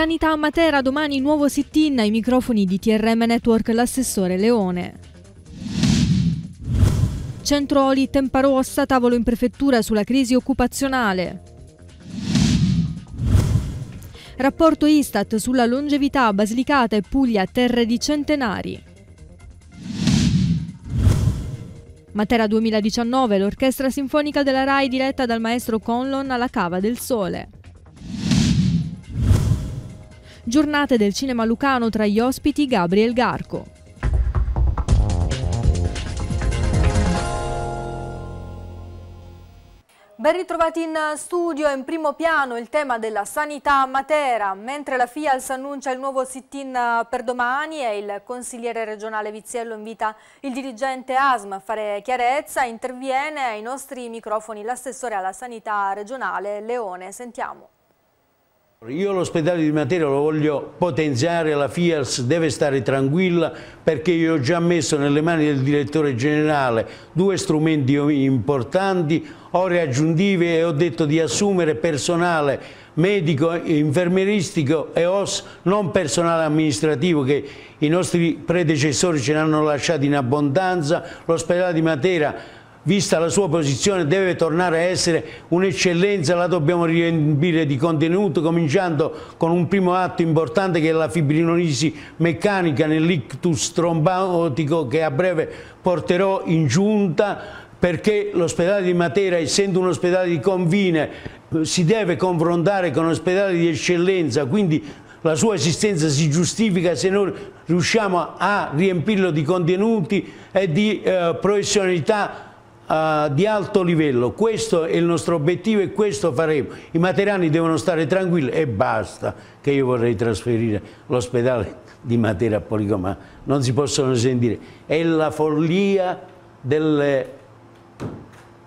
Sanità a Matera, domani nuovo sit-in ai microfoni di TRM Network l'assessore Leone. Centro Oli Rossa, tavolo in prefettura sulla crisi occupazionale. Rapporto Istat sulla longevità Basilicata e Puglia terre di centenari. Matera 2019, l'orchestra sinfonica della RAI diretta dal maestro Conlon alla Cava del Sole. Giornate del cinema lucano tra gli ospiti Gabriel Garco. Ben ritrovati in studio, in primo piano il tema della sanità a Matera, mentre la FIALS annuncia il nuovo sit-in eh, per domani e il consigliere regionale Viziello invita il dirigente ASM a fare chiarezza, interviene ai nostri microfoni l'assessore alla sanità regionale Leone, sentiamo. Io l'ospedale di Matera lo voglio potenziare, la FIAS deve stare tranquilla perché io ho già messo nelle mani del direttore generale due strumenti importanti, ore aggiuntive e ho detto di assumere personale medico, infermeristico e OS, non personale amministrativo che i nostri predecessori ce l'hanno lasciato in abbondanza, l'ospedale di Matera vista la sua posizione, deve tornare a essere un'eccellenza, la dobbiamo riempire di contenuto, cominciando con un primo atto importante che è la fibrinolisi meccanica nell'ictus trombotico che a breve porterò in giunta perché l'ospedale di Matera, essendo un ospedale di confine, si deve confrontare con ospedali di eccellenza, quindi la sua esistenza si giustifica se noi riusciamo a riempirlo di contenuti e di eh, professionalità uh, di alto livello, questo è il nostro obiettivo e questo faremo. I materiali devono stare tranquilli e basta che io vorrei trasferire l'ospedale di Matera a Policoma, non si possono sentire. È la follia delle,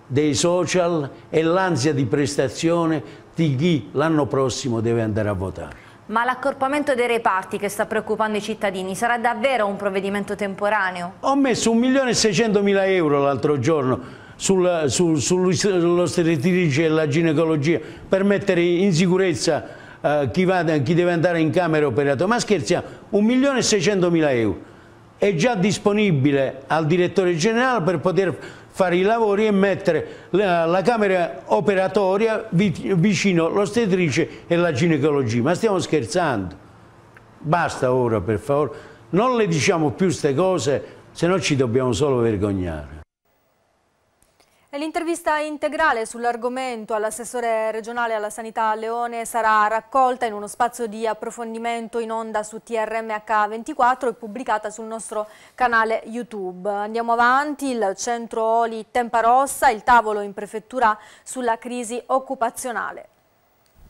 dei social è l'ansia di prestazione di chi l'anno prossimo deve andare a votare. Ma l'accorpamento dei reparti che sta preoccupando i cittadini sarà davvero un provvedimento temporaneo? Ho messo 1.600.000 euro l'altro giorno sul, sul, e la ginecologia per mettere in sicurezza eh, chi, va, chi, deve andare in camera operato. Ma scherziamo, 1.600.000 euro è già disponibile al direttore generale per poter fare i lavori e mettere la, la camera operatoria vicino l'ostetrice e la ginecologia. Ma stiamo scherzando. Basta ora, per favore. Non le diciamo più queste cose, se no ci dobbiamo solo vergognare l'intervista integrale sull'argomento all'assessore regionale alla sanità Leone sarà raccolta in uno spazio di approfondimento in onda su TRMH24 e pubblicata sul nostro canale YouTube. Andiamo avanti, il centro Oli Tempa Rossa, il tavolo in prefettura sulla crisi occupazionale.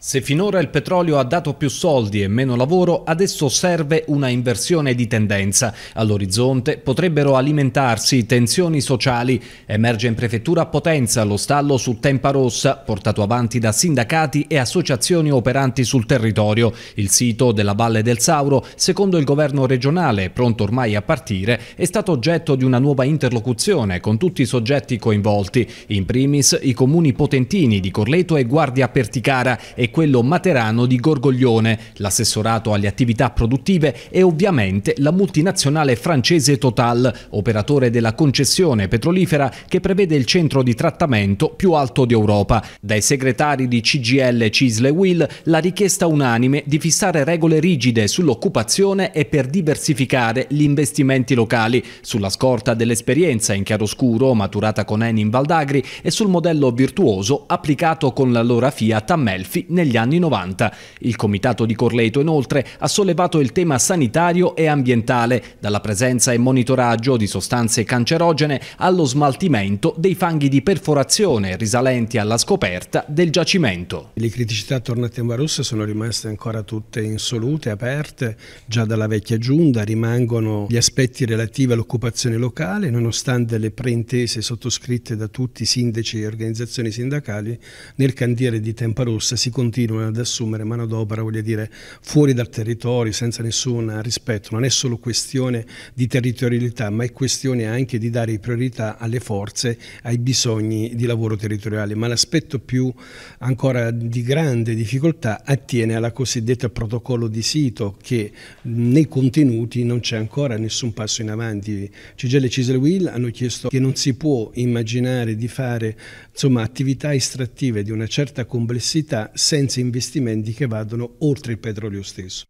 Se finora il petrolio ha dato più soldi e meno lavoro, adesso serve una inversione di tendenza. All'orizzonte potrebbero alimentarsi tensioni sociali. Emerge in prefettura a Potenza lo stallo su Tempa Rossa, portato avanti da sindacati e associazioni operanti sul territorio. Il sito della Valle del Sauro, secondo il governo regionale, pronto ormai a partire, è stato oggetto di una nuova interlocuzione con tutti i soggetti coinvolti, in primis i comuni potentini di Corleto e Guardia Perticara e quello materano di Gorgoglione, l'assessorato alle attività produttive e ovviamente la multinazionale francese Total, operatore della concessione petrolifera che prevede il centro di trattamento più alto d'Europa. Dai segretari di CGL Cisle Will la richiesta unanime di fissare regole rigide sull'occupazione e per diversificare gli investimenti locali, sulla scorta dell'esperienza in chiaroscuro maturata con Eni in Valdagri e sul modello virtuoso applicato con la l'allora Fiat a Melfi nel negli anni 90. Il comitato di Corleto inoltre ha sollevato il tema sanitario e ambientale, dalla presenza e monitoraggio di sostanze cancerogene allo smaltimento dei fanghi di perforazione risalenti alla scoperta del giacimento. Le criticità attorno a Tembarussa sono rimaste ancora tutte insolute, aperte, già dalla vecchia giunta, rimangono gli aspetti relativi all'occupazione locale, nonostante le preintese sottoscritte da tutti i sindaci e organizzazioni sindacali, nel cantiere di Tempa Rossa si continua continuano ad assumere manodopera, voglio dire, fuori dal territorio, senza nessun rispetto. Non è solo questione di territorialità, ma è questione anche di dare priorità alle forze, ai bisogni di lavoro territoriale. Ma l'aspetto più ancora di grande difficoltà attiene alla cosiddetta protocollo di sito, che nei contenuti non c'è ancora nessun passo in avanti. Cigelle e Cisel Will hanno chiesto che non si può immaginare di fare insomma, attività estrattive di una certa complessità senza investimenti che vadano oltre il petrolio stesso.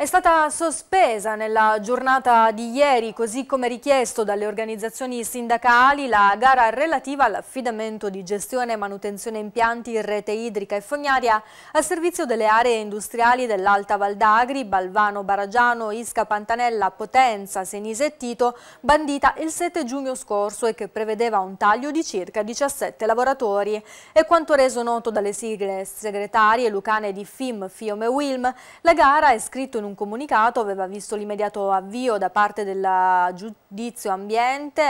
È stata sospesa nella giornata di ieri, così come richiesto dalle organizzazioni sindacali, la gara relativa all'affidamento di gestione e manutenzione impianti in rete idrica e fognaria a servizio delle aree industriali dell'Alta Valdagri, Balvano, Baragiano, Isca, Pantanella, Potenza, Senise e Tito, bandita il 7 giugno scorso e che prevedeva un taglio di circa 17 lavoratori. E quanto reso noto dalle sigle segretarie lucane di FIM, FIOM e WILM, la gara è scritta in un un comunicato aveva visto l'immediato avvio da parte del giudizio ambiente,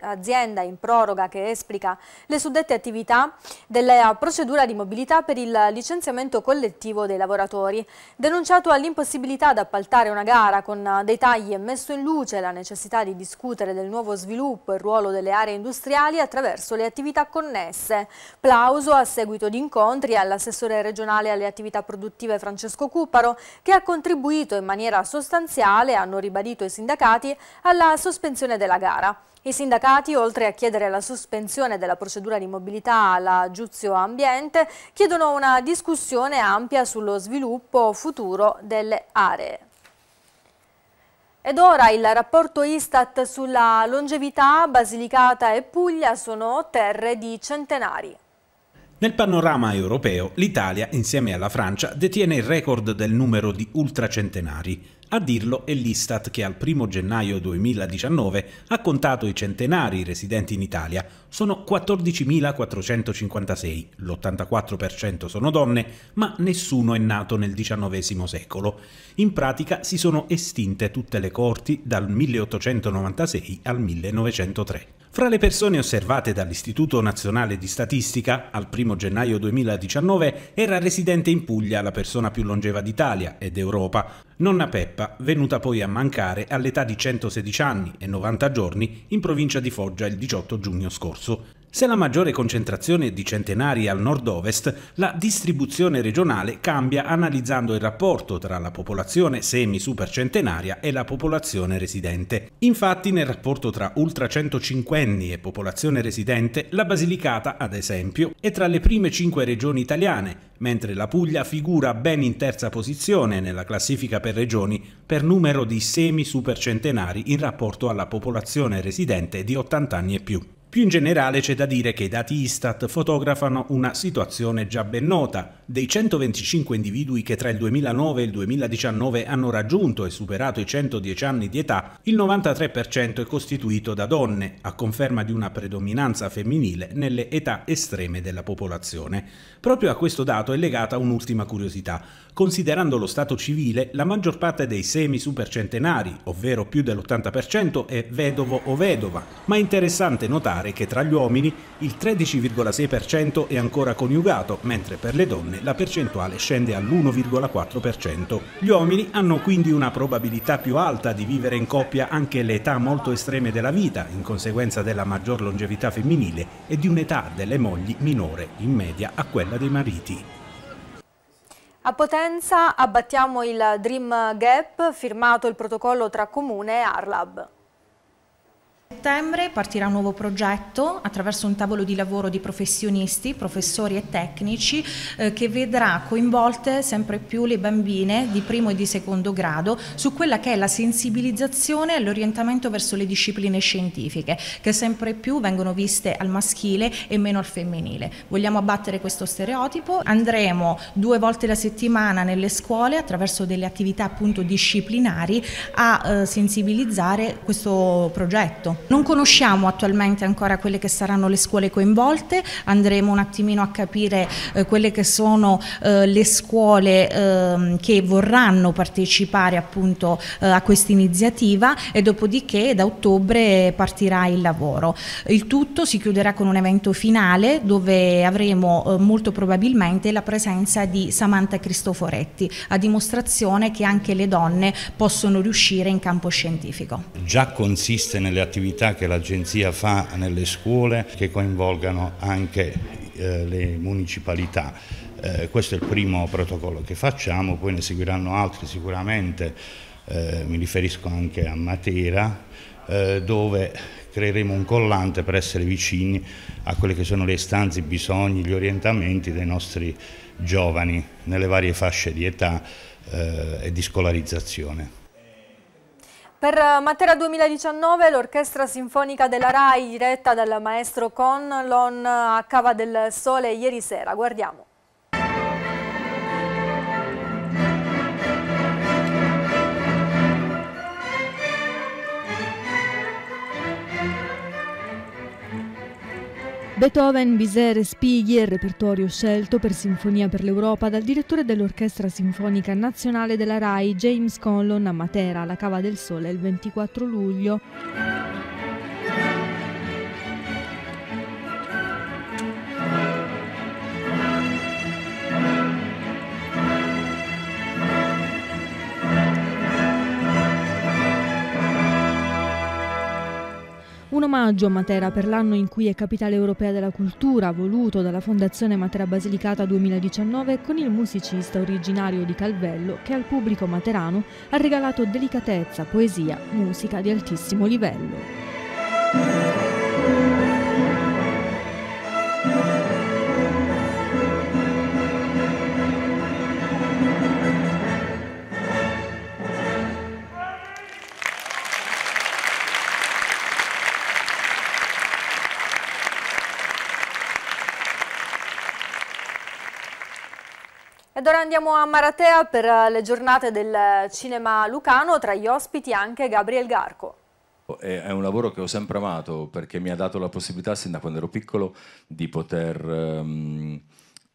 azienda in proroga che esplica le suddette attività, della procedura di mobilità per il licenziamento collettivo dei lavoratori. Denunciato all'impossibilità di appaltare una gara con dei tagli e messo in luce la necessità di discutere del nuovo sviluppo e ruolo delle aree industriali attraverso le attività connesse. Plauso a seguito di incontri all'assessore regionale alle attività produttive Francesco Cuparo che ha contribuito aderito in maniera sostanziale, hanno ribadito i sindacati, alla sospensione della gara. I sindacati, oltre a chiedere la sospensione della procedura di mobilità alla Giuzio Ambiente, chiedono una discussione ampia sullo sviluppo futuro delle aree. Ed ora il rapporto Istat sulla longevità, Basilicata e Puglia sono terre di centenari. Nel panorama europeo, l'Italia, insieme alla Francia, detiene il record del numero di ultracentenari, a dirlo è l'Istat che al 1 gennaio 2019 ha contato i centenari residenti in Italia. Sono 14.456, l'84% sono donne, ma nessuno è nato nel XIX secolo. In pratica si sono estinte tutte le corti dal 1896 al 1903. Fra le persone osservate dall'Istituto Nazionale di Statistica, al 1 gennaio 2019 era residente in Puglia la persona più longeva d'Italia ed Europa. Nonna Peppa, venuta poi a mancare all'età di 116 anni e 90 giorni in provincia di Foggia il 18 giugno scorso, se la maggiore concentrazione di centenari è al nord-ovest, la distribuzione regionale cambia analizzando il rapporto tra la popolazione semi-supercentenaria e la popolazione residente. Infatti nel rapporto tra ultra 105 ultracentocinquenni e popolazione residente, la Basilicata, ad esempio, è tra le prime cinque regioni italiane, mentre la Puglia figura ben in terza posizione nella classifica per regioni per numero di semi-supercentenari in rapporto alla popolazione residente di 80 anni e più. Più in generale c'è da dire che i dati Istat fotografano una situazione già ben nota. Dei 125 individui che tra il 2009 e il 2019 hanno raggiunto e superato i 110 anni di età, il 93% è costituito da donne, a conferma di una predominanza femminile nelle età estreme della popolazione. Proprio a questo dato è legata un'ultima curiosità. Considerando lo stato civile, la maggior parte dei semi supercentenari, ovvero più dell'80%, è vedovo o vedova, ma è interessante notare che tra gli uomini il 13,6% è ancora coniugato, mentre per le donne la percentuale scende all'1,4%. Gli uomini hanno quindi una probabilità più alta di vivere in coppia anche le età molto estreme della vita, in conseguenza della maggior longevità femminile e di un'età delle mogli minore, in media, a quella dei mariti. A Potenza abbattiamo il Dream Gap, firmato il protocollo tra Comune e Arlab settembre partirà un nuovo progetto attraverso un tavolo di lavoro di professionisti, professori e tecnici eh, che vedrà coinvolte sempre più le bambine di primo e di secondo grado su quella che è la sensibilizzazione e l'orientamento verso le discipline scientifiche che sempre più vengono viste al maschile e meno al femminile. Vogliamo abbattere questo stereotipo, andremo due volte la settimana nelle scuole attraverso delle attività appunto disciplinari a eh, sensibilizzare questo progetto. Non conosciamo attualmente ancora quelle che saranno le scuole coinvolte, andremo un attimino a capire eh, quelle che sono eh, le scuole eh, che vorranno partecipare appunto eh, a questa iniziativa e dopodiché da ottobre partirà il lavoro. Il tutto si chiuderà con un evento finale dove avremo eh, molto probabilmente la presenza di Samantha Cristoforetti, a dimostrazione che anche le donne possono riuscire in campo scientifico. Già consiste nelle attività attività che l'Agenzia fa nelle scuole che coinvolgano anche eh, le municipalità. Eh, questo è il primo protocollo che facciamo, poi ne seguiranno altri sicuramente, eh, mi riferisco anche a Matera, eh, dove creeremo un collante per essere vicini a quelle che sono le istanze, i bisogni, gli orientamenti dei nostri giovani nelle varie fasce di età eh, e di scolarizzazione. Per eh, Matera 2019 l'Orchestra Sinfonica della RAI diretta dal maestro Con Lon eh, a Cava del Sole ieri sera. Guardiamo. Beethoven, Bizet, Spighi è il repertorio scelto per Sinfonia per l'Europa dal direttore dell'Orchestra Sinfonica Nazionale della RAI, James Conlon, a Matera, alla Cava del Sole, il 24 luglio. omaggio a Matera per l'anno in cui è capitale europea della cultura, voluto dalla Fondazione Matera Basilicata 2019 con il musicista originario di Calvello che al pubblico materano ha regalato delicatezza, poesia, musica di altissimo livello. ora andiamo a Maratea per eh, le giornate del cinema lucano, tra gli ospiti anche Gabriel Garco. È un lavoro che ho sempre amato perché mi ha dato la possibilità, sin da quando ero piccolo, di poter um,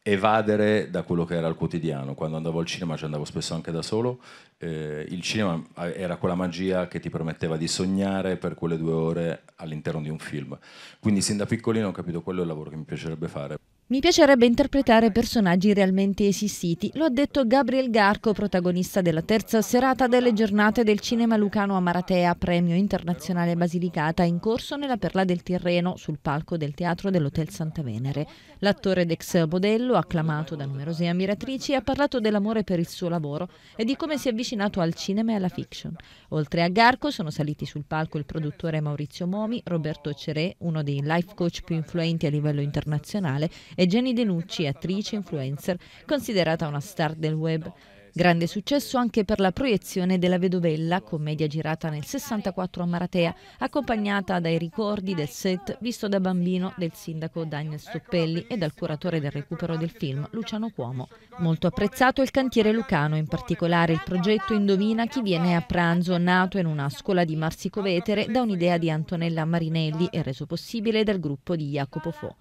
evadere da quello che era il quotidiano. Quando andavo al cinema ci andavo spesso anche da solo. Eh, il cinema eh, era quella magia che ti permetteva di sognare per quelle due ore all'interno di un film. Quindi sin da piccolino ho capito quello è il lavoro che mi piacerebbe fare. Mi piacerebbe interpretare personaggi realmente esistiti, lo ha detto Gabriel Garco, protagonista della terza serata delle giornate del cinema lucano a Maratea, premio internazionale Basilicata, in corso nella Perla del Tirreno, sul palco del teatro dell'Hotel Santa Venere. L'attore Dex Bodello, acclamato da numerose ammiratrici, ha parlato dell'amore per il suo lavoro e di come si è avvicinato al cinema e alla fiction. Oltre a Garco sono saliti sul palco il produttore Maurizio Momi, Roberto Ceré, uno dei life coach più influenti a livello internazionale, e Jenny Denucci, attrice, influencer, considerata una star del web. Grande successo anche per la proiezione della Vedovella, commedia girata nel 64 a Maratea, accompagnata dai ricordi del set visto da bambino del sindaco Daniel Stoppelli e dal curatore del recupero del film Luciano Cuomo. Molto apprezzato il cantiere lucano, in particolare il progetto Indovina chi viene a pranzo, nato in una scuola di Marsico Vetere da un'idea di Antonella Marinelli e reso possibile dal gruppo di Jacopo Fo.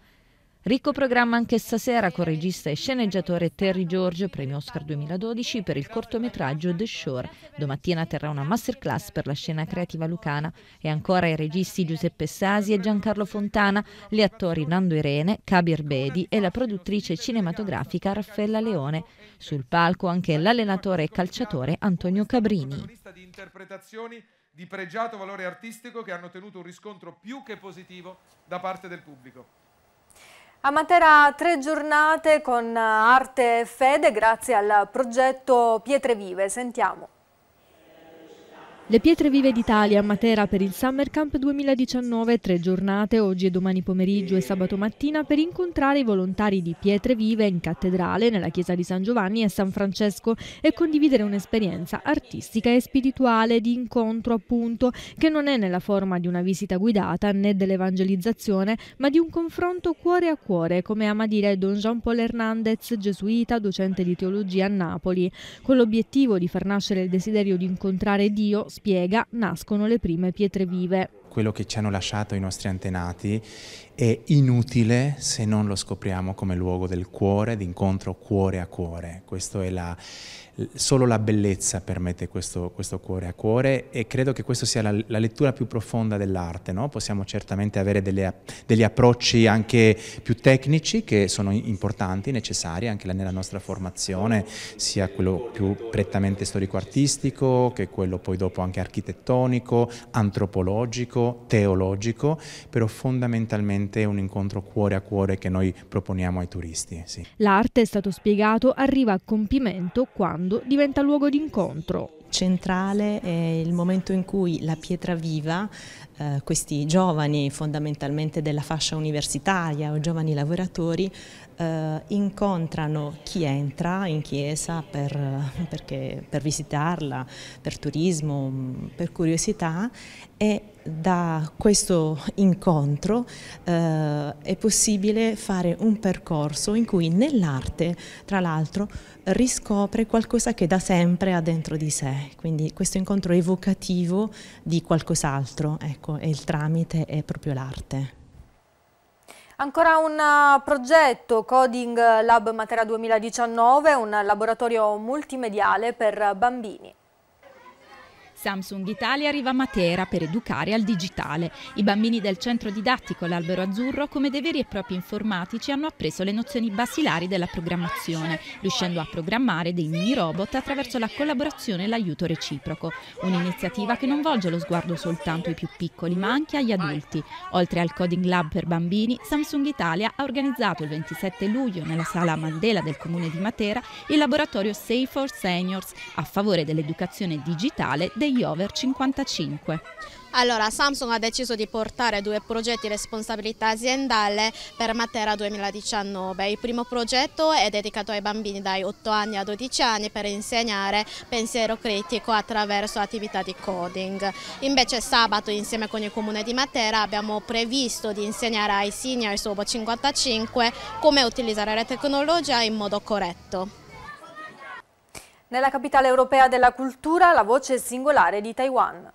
Ricco programma anche stasera con regista e sceneggiatore Terry Giorgio, premio Oscar 2012 per il cortometraggio The Shore. Domattina terrà una masterclass per la scena creativa lucana e ancora i registi Giuseppe Sasi e Giancarlo Fontana, gli attori Nando Irene, Kabir Bedi e la produttrice cinematografica Raffaella Leone. Sul palco anche l'allenatore e calciatore Antonio Cabrini. di interpretazioni di pregiato valore artistico che hanno ottenuto un riscontro più che positivo da parte del pubblico. A Matera tre giornate con eh, arte e fede grazie al progetto Pietre Vive. Sentiamo. Le pietre vive d'Italia a Matera per il Summer Camp 2019, tre giornate oggi e domani pomeriggio e sabato mattina per incontrare i volontari di Pietre Vive in cattedrale, nella chiesa di San Giovanni e San Francesco e condividere un'esperienza artistica e spirituale di incontro appunto che non è nella forma di una visita guidata né dell'evangelizzazione ma di un confronto cuore a cuore come ama dire Don Jean-Paul Hernandez, gesuita, docente di teologia a Napoli, con l'obiettivo di far nascere il desiderio di incontrare Dio spiega, nascono le prime pietre vive quello che ci hanno lasciato i nostri antenati è inutile se non lo scopriamo come luogo del cuore, d'incontro cuore a cuore. Questo La, solo la bellezza permette questo, questo, cuore a cuore e credo che questa sia la, la, lettura più profonda dell'arte. No? Possiamo certamente avere delle, degli approcci anche più tecnici che sono importanti, necessari anche nella nostra formazione, sia quello più prettamente storico-artistico che quello poi dopo anche architettonico, antropologico, teologico, però fondamentalmente veramente un incontro cuore a cuore che noi proponiamo ai turisti. Sì. L'arte, è stato spiegato, arriva a compimento quando diventa luogo di incontro centrale è il momento in cui la pietra viva, eh, questi giovani fondamentalmente della fascia universitaria o giovani lavoratori, eh, incontrano chi entra in chiesa per, perché, per visitarla, per turismo, per curiosità e da questo incontro eh, è possibile fare un percorso in cui nell'arte, tra l'altro, riscopre qualcosa che da sempre ha dentro di sé, quindi questo incontro evocativo di qualcos'altro, ecco, e il tramite è proprio l'arte. Ancora un eh, progetto, Coding Lab Matera 2019, un laboratorio multimediale per bambini. Samsung Italia arriva a Matera per educare al digitale. I bambini del centro didattico L'Albero Azzurro, come dei veri e propri informatici, hanno appreso le nozioni basilari della programmazione, riuscendo a programmare dei mini robot attraverso la collaborazione e l'aiuto reciproco. Un'iniziativa che non volge lo sguardo soltanto ai più piccoli, ma anche agli adulti. Oltre al Coding Lab per bambini, Samsung Italia ha organizzato il 27 luglio nella sala Mandela del comune di Matera il laboratorio Safe for Seniors a favore dell'educazione digitale dei degli over 55. Allora, Samsung ha deciso di portare due progetti responsabilità aziendale per Matera 2019. Il primo progetto è dedicato ai bambini dai 8 anni a 12 anni per insegnare pensiero critico attraverso attività di coding. Invece sabato insieme con il comune di Matera abbiamo previsto di insegnare ai senior sub 55 come utilizzare la tecnologia in modo corretto. Nella capitale europea della cultura la voce singolare di Taiwan.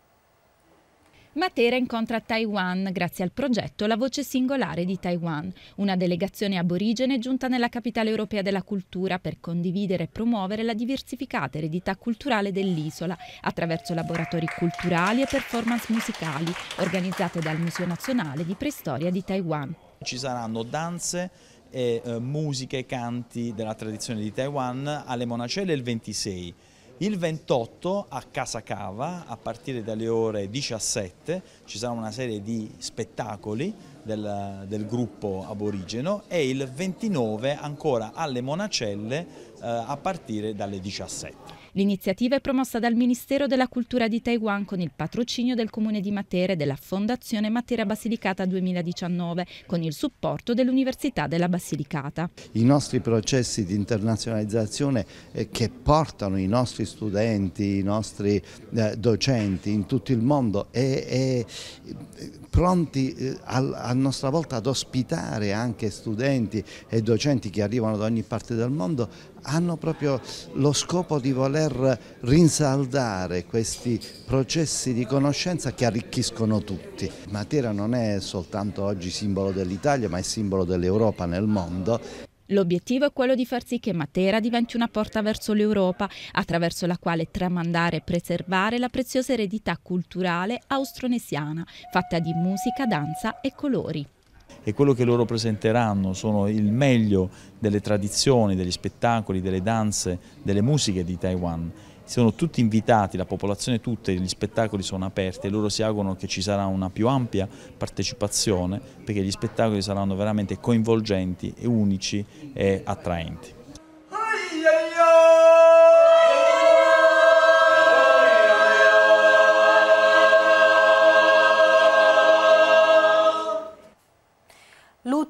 Matera incontra Taiwan grazie al progetto La voce singolare di Taiwan, una delegazione aborigene giunta nella capitale europea della cultura per condividere e promuovere la diversificata eredità culturale dell'isola attraverso laboratori culturali e performance musicali organizzate dal Museo Nazionale di Preistoria di Taiwan. Ci saranno danze e eh, musiche e canti della tradizione di Taiwan alle Monacelle il 26. Il 28 a Casa Cava, a partire dalle ore 17, ci sarà una serie di spettacoli del, del gruppo aborigeno e il 29 ancora alle Monacelle eh, a partire dalle 17. L'iniziativa è promossa dal Ministero della Cultura di Taiwan con il patrocinio del Comune di Matera e della Fondazione Matera Basilicata 2019 con il supporto dell'Università della Basilicata. I nostri processi di internazionalizzazione eh, che portano i nostri studenti, i nostri eh, docenti in tutto il mondo e, e eh, pronti a, nostra volta ad ospitare anche studenti e docenti che arrivano da ogni parte del mondo hanno proprio lo scopo di voler rinsaldare questi processi di conoscenza che arricchiscono tutti. Matera non è soltanto oggi simbolo dell'Italia ma è simbolo dell'Europa nel mondo. L'obiettivo è quello di far sì che Matera diventi una porta verso l'Europa, attraverso la quale tramandare e preservare la preziosa eredità culturale austronesiana, fatta di musica, danza e colori e quello che loro presenteranno sono il meglio delle tradizioni, degli spettacoli, delle danze, delle musiche di Taiwan sono tutti invitati, la popolazione tutta, gli spettacoli sono aperti e loro si augurano che ci sarà una più ampia partecipazione perché gli spettacoli saranno veramente coinvolgenti, unici e attraenti.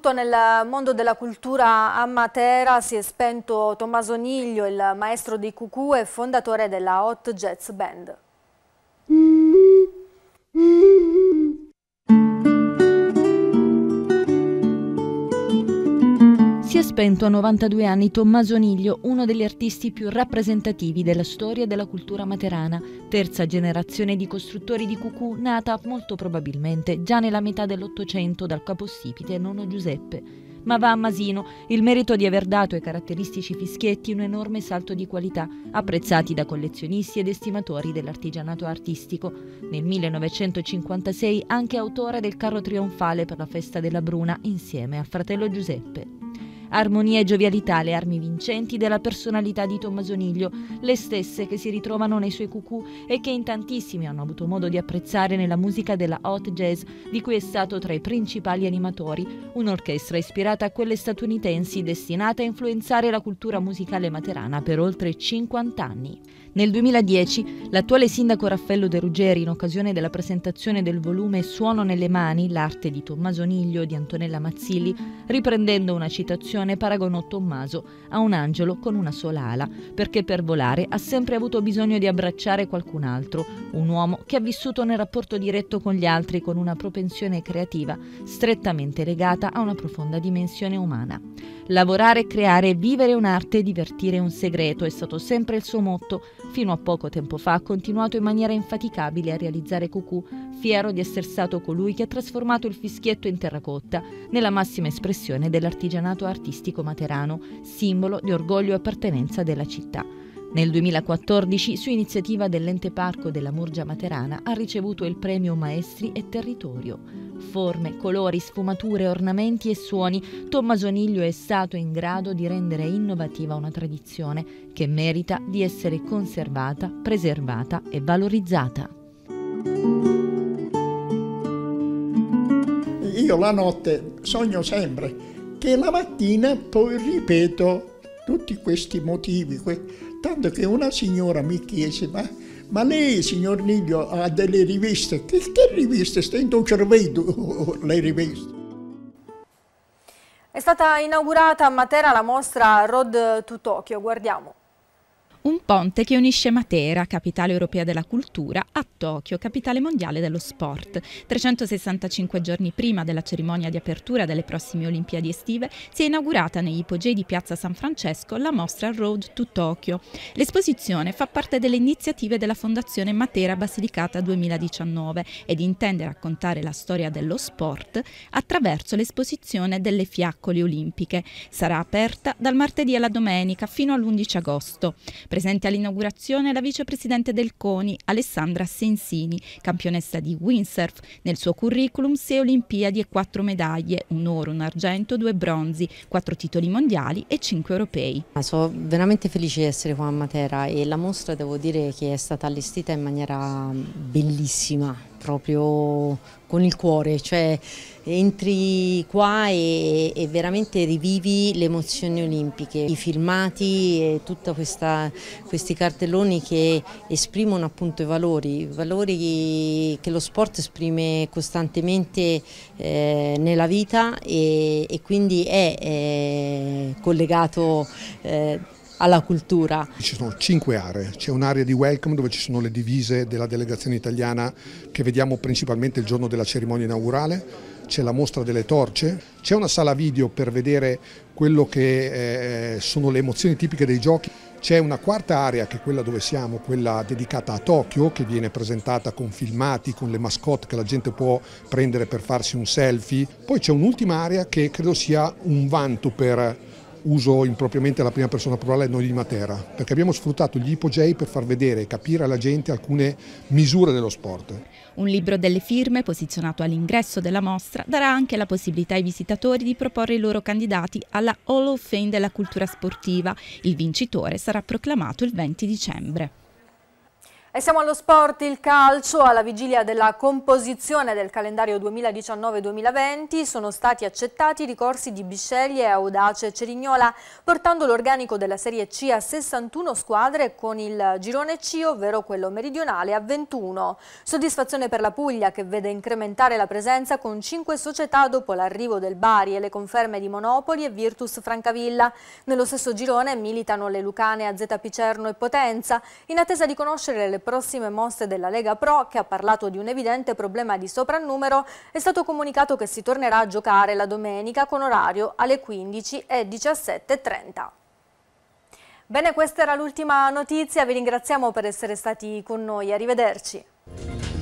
Soprattutto nel mondo della cultura a Matera si è spento Tommaso Niglio, il maestro dei Cucù e fondatore della Hot Jazz Band. Mm -hmm. spento a 92 anni Tommaso Niglio, uno degli artisti più rappresentativi della storia e della cultura materana, terza generazione di costruttori di cucù nata molto probabilmente già nella metà dell'Ottocento dal capostipite nonno Giuseppe. Ma va a Masino il merito di aver dato ai caratteristici fischietti un enorme salto di qualità, apprezzati da collezionisti ed estimatori dell'artigianato artistico. Nel 1956 anche autore del carro trionfale per la festa della Bruna insieme al fratello Giuseppe. Armonia e giovialità le armi vincenti della personalità di Tommaso Niglio, le stesse che si ritrovano nei suoi cucù e che in tantissimi hanno avuto modo di apprezzare nella musica della hot jazz di cui è stato tra i principali animatori, un'orchestra ispirata a quelle statunitensi destinata a influenzare la cultura musicale materana per oltre 50 anni. Nel 2010 l'attuale sindaco Raffaello De Ruggeri, in occasione della presentazione del volume Suono nelle mani, l'arte di Tommaso Niglio di Antonella Mazzilli, riprendendo una citazione, paragonò Tommaso a un angelo con una sola ala, perché per volare ha sempre avuto bisogno di abbracciare qualcun altro, un uomo che ha vissuto nel rapporto diretto con gli altri con una propensione creativa strettamente legata a una profonda dimensione umana. Lavorare, creare, vivere un'arte e divertire un segreto è stato sempre il suo motto, fino a poco tempo fa ha continuato in maniera infaticabile a realizzare Cucù, fiero di essere stato colui che ha trasformato il fischietto in terracotta nella massima espressione dell'artigianato artistico materano, simbolo di orgoglio e appartenenza della città. Nel 2014, su iniziativa dell'ente parco della Murgia Materana, ha ricevuto il premio Maestri e Territorio. Forme, colori, sfumature, ornamenti e suoni, Tommasoniglio è stato in grado di rendere innovativa una tradizione che merita di essere conservata, preservata e valorizzata. Io la notte sogno sempre che la mattina poi ripeto tutti questi motivi Tanto che una signora mi chiese, ma, ma lei, signor Niglio, ha delle riviste? Che, che riviste? in un cervello le riviste. È stata inaugurata a Matera la mostra Road to Tokyo, guardiamo un ponte che unisce Matera, capitale europea della cultura, a Tokyo, capitale mondiale dello sport. 365 giorni prima della cerimonia di apertura delle prossime Olimpiadi estive si è inaugurata negli ipogei di Piazza San Francesco la mostra Road to Tokyo. L'esposizione fa parte delle iniziative della Fondazione Matera Basilicata 2019 ed intende raccontare la storia dello sport attraverso l'esposizione delle fiaccole olimpiche. Sarà aperta dal martedì alla domenica fino all'11 agosto. Presente all'inaugurazione la vicepresidente del CONI, Alessandra Sensini, campionessa di windsurf. Nel suo curriculum sei Olimpiadi e quattro medaglie, un oro, un argento, due bronzi, quattro titoli mondiali e cinque europei. Sono veramente felice di essere qua a Matera e la mostra devo dire che è stata allestita in maniera bellissima proprio con il cuore, cioè entri qua e, e veramente rivivi le emozioni olimpiche, i filmati e tutti questi cartelloni che esprimono appunto i valori, i valori che lo sport esprime costantemente eh, nella vita e, e quindi è, è collegato eh, alla cultura. Ci sono cinque aree, c'è un'area di welcome dove ci sono le divise della delegazione italiana che vediamo principalmente il giorno della cerimonia inaugurale, c'è la mostra delle torce, c'è una sala video per vedere quello che eh, sono le emozioni tipiche dei giochi. C'è una quarta area che è quella dove siamo, quella dedicata a Tokyo, che viene presentata con filmati, con le mascotte che la gente può prendere per farsi un selfie. Poi c'è un'ultima area che credo sia un vanto per uso impropriamente la prima persona plurale noi di Matera, perché abbiamo sfruttato gli ipogei per far vedere e capire alla gente alcune misure dello sport. Un libro delle firme posizionato all'ingresso della mostra darà anche la possibilità ai visitatori di proporre i loro candidati alla Hall of Fame della cultura sportiva. Il vincitore sarà proclamato il 20 dicembre. E siamo allo sport, il calcio, alla vigilia della composizione del calendario 2019-2020 sono stati accettati i ricorsi di Bisceglie, Audace e Cerignola, portando l'organico della Serie C a 61 squadre con il girone C, ovvero quello meridionale, a 21. Soddisfazione per la Puglia che vede incrementare la presenza con 5 società dopo l'arrivo del Bari e le conferme di Monopoli e Virtus Francavilla. Nello stesso girone militano le Lucane, AZ Picerno e Potenza, in attesa di conoscere le prossime mosse della Lega Pro, che ha parlato di un evidente problema di soprannumero, è stato comunicato che si tornerà a giocare la domenica con orario alle 15 e 17.30. Bene, questa era l'ultima notizia, vi ringraziamo per essere stati con noi, arrivederci.